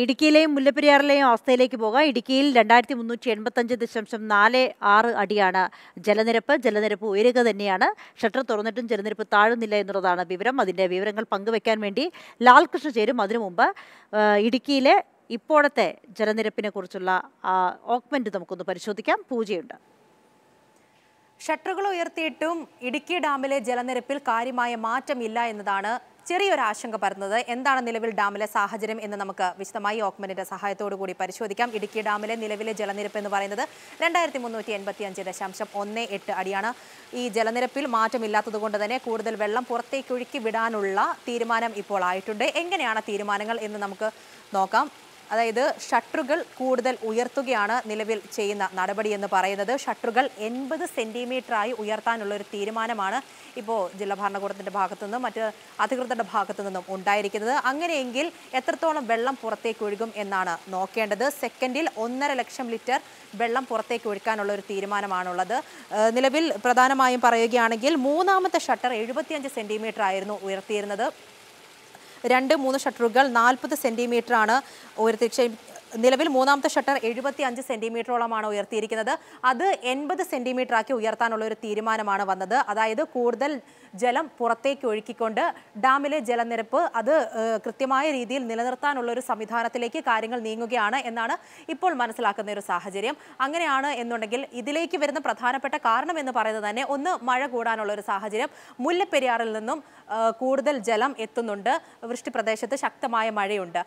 ഇടുക്കിയിലെയും മുല്ലപ്പെരിയാറിലെയും അവസ്ഥയിലേക്ക് പോകാം ഇടുക്കിയിൽ രണ്ടായിരത്തി മുന്നൂറ്റി എൺപത്തഞ്ച് ദശാംശം നാല് ആറ് അടിയാണ് ജലനിരപ്പ് ജലനിരപ്പ് ഉയരുക തന്നെയാണ് ഷട്ടർ തുറന്നിട്ടും ജലനിരപ്പ് താഴുന്നില്ല എന്നുള്ളതാണ് വിവരം അതിൻ്റെ വിവരങ്ങൾ പങ്കുവെക്കാൻ വേണ്ടി ലാൽകൃഷ്ണ ചേരും അതിനു മുമ്പ് ഇടുക്കിയിലെ ഇപ്പോഴത്തെ ജലനിരപ്പിനെ കുറിച്ചുള്ള ഓക്മെൻറ്റ് നമുക്കൊന്ന് പരിശോധിക്കാം പൂജയുണ്ട് ഷട്ടറുകൾ ഉയർത്തിയിട്ടും ഇടുക്കി ഡാമിലെ ജലനിരപ്പിൽ കാര്യമായ മാറ്റമില്ല എന്നതാണ് ചെറിയൊരു ആശങ്ക പരന്നത് എന്താണ് നിലവിൽ ഡാമിലെ സാഹചര്യം എന്ന് നമുക്ക് വിശദമായി ഓക്മനിന്റെ സഹായത്തോടു കൂടി പരിശോധിക്കാം ഇടുക്കി ഡാമിലെ നിലവിലെ ജലനിരപ്പ് എന്ന് പറയുന്നത് രണ്ടായിരത്തി മുന്നൂറ്റി എൺപത്തി അഞ്ച് ദശാംശം ഒന്ന് എട്ട് അടിയാണ് ഈ ജലനിരപ്പിൽ മാറ്റമില്ലാത്തത് കൊണ്ട് തന്നെ കൂടുതൽ വെള്ളം പുറത്തേക്ക് ഒഴുക്കി വിടാനുള്ള തീരുമാനം ഇപ്പോൾ ആയിട്ടുണ്ട് എങ്ങനെയാണ് തീരുമാനങ്ങൾ എന്ന് നമുക്ക് നോക്കാം അതായത് ഷട്ടറുകൾ കൂടുതൽ ഉയർത്തുകയാണ് നിലവിൽ ചെയ്യുന്ന നടപടിയെന്ന് പറയുന്നത് ഷട്ടറുകൾ എൺപത് സെൻറ്റിമീറ്ററായി ഉയർത്താനുള്ള ഒരു തീരുമാനമാണ് ഇപ്പോൾ ജില്ലാ ഭരണകൂടത്തിൻ്റെ ഭാഗത്തു നിന്നും മറ്റ് അധികൃതരുടെ ഭാഗത്തു നിന്നും ഉണ്ടായിരിക്കുന്നത് അങ്ങനെയെങ്കിൽ എത്രത്തോളം വെള്ളം പുറത്തേക്ക് ഒഴുകും എന്നാണ് നോക്കേണ്ടത് സെക്കൻഡിൽ ഒന്നര ലക്ഷം ലിറ്റർ വെള്ളം പുറത്തേക്ക് ഒഴുക്കാനുള്ള ഒരു തീരുമാനമാണുള്ളത് നിലവിൽ പ്രധാനമായും പറയുകയാണെങ്കിൽ മൂന്നാമത്തെ ഷട്ടർ എഴുപത്തിയഞ്ച് സെൻറ്റിമീറ്റർ ആയിരുന്നു ഉയർത്തിയിരുന്നത് രണ്ട് മൂന്ന് ഷട്ടറുകൾ നാൽപ്പത് സെൻറ്റിമീറ്ററാണ് ഉയർത്തി നിലവിൽ മൂന്നാമത്തെ ഷട്ടർ എഴുപത്തി അഞ്ച് സെന്റിമീറ്ററോളമാണ് ഉയർത്തിയിരിക്കുന്നത് അത് എൺപത് സെന്റിമീറ്റർ ആക്കി ഉയർത്താനുള്ള ഒരു തീരുമാനമാണ് വന്നത് അതായത് കൂടുതൽ ജലം പുറത്തേക്ക് ഒഴുക്കിക്കൊണ്ട് ഡാമിലെ ജലനിരപ്പ് അത് കൃത്യമായ രീതിയിൽ നിലനിർത്താനുള്ള ഒരു സംവിധാനത്തിലേക്ക് കാര്യങ്ങൾ നീങ്ങുകയാണ് എന്നാണ് ഇപ്പോൾ മനസ്സിലാക്കുന്ന ഒരു സാഹചര്യം അങ്ങനെയാണ് എന്നുണ്ടെങ്കിൽ ഇതിലേക്ക് വരുന്ന പ്രധാനപ്പെട്ട കാരണം എന്ന് പറയുന്നത് തന്നെ ഒന്ന് മഴ കൂടാനുള്ള ഒരു സാഹചര്യം മുല്ലപ്പെരിയാറിൽ നിന്നും കൂടുതൽ ജലം എത്തുന്നുണ്ട് വൃഷ്ടി പ്രദേശത്ത് ശക്തമായ മഴയുണ്ട്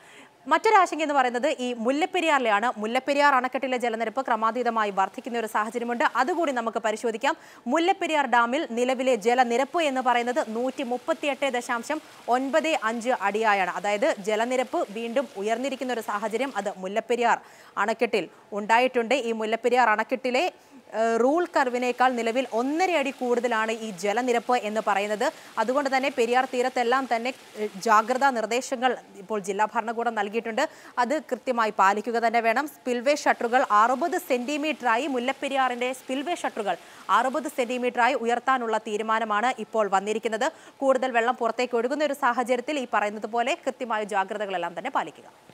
മറ്റൊരാശങ്ക എന്ന് പറയുന്നത് ഈ മുല്ലപ്പെരിയാറിലെയാണ് മുല്ലപ്പെരിയാർ അണക്കെട്ടിലെ ജലനിരപ്പ് ക്രമാതീതമായി വർദ്ധിക്കുന്ന ഒരു സാഹചര്യമുണ്ട് അതുകൂടി നമുക്ക് പരിശോധിക്കാം മുല്ലപ്പെരിയാർ ഡാമിൽ നിലവിലെ ജലനിരപ്പ് എന്ന് പറയുന്നത് നൂറ്റി മുപ്പത്തിയെട്ട് ദശാംശം ഒൻപത് അഞ്ച് അടിയായാണ് അതായത് ജലനിരപ്പ് വീണ്ടും ഉയർന്നിരിക്കുന്ന ഒരു സാഹചര്യം അത് മുല്ലപ്പെരിയാർ അണക്കെട്ടിൽ ഉണ്ടായിട്ടുണ്ട് ഈ മുല്ലപ്പെരിയാർ അണക്കെട്ടിലെ റൂൾ കർവിനേക്കാൾ നിലവിൽ ഒന്നര അടി കൂടുതലാണ് ഈ ജലനിരപ്പ് എന്ന് പറയുന്നത് അതുകൊണ്ട് തന്നെ പെരിയാർ തീരത്തെല്ലാം തന്നെ ജാഗ്രതാ നിർദ്ദേശങ്ങൾ ഇപ്പോൾ ജില്ലാ ഭരണകൂടം നൽകിയിട്ടുണ്ട് അത് കൃത്യമായി പാലിക്കുക തന്നെ വേണം സ്പിൽവേ ഷട്ടറുകൾ അറുപത് സെന്റിമീറ്ററായി മുല്ലപ്പെരിയാറിന്റെ സ്പിൽവേ ഷട്ടറുകൾ അറുപത് സെന്റിമീറ്ററായി ഉയർത്താനുള്ള തീരുമാനമാണ് ഇപ്പോൾ വന്നിരിക്കുന്നത് കൂടുതൽ വെള്ളം പുറത്തേക്ക് ഒഴുകുന്ന ഒരു സാഹചര്യത്തിൽ ഈ പറയുന്നത് പോലെ കൃത്യമായ ജാഗ്രതകളെല്ലാം തന്നെ പാലിക്കുക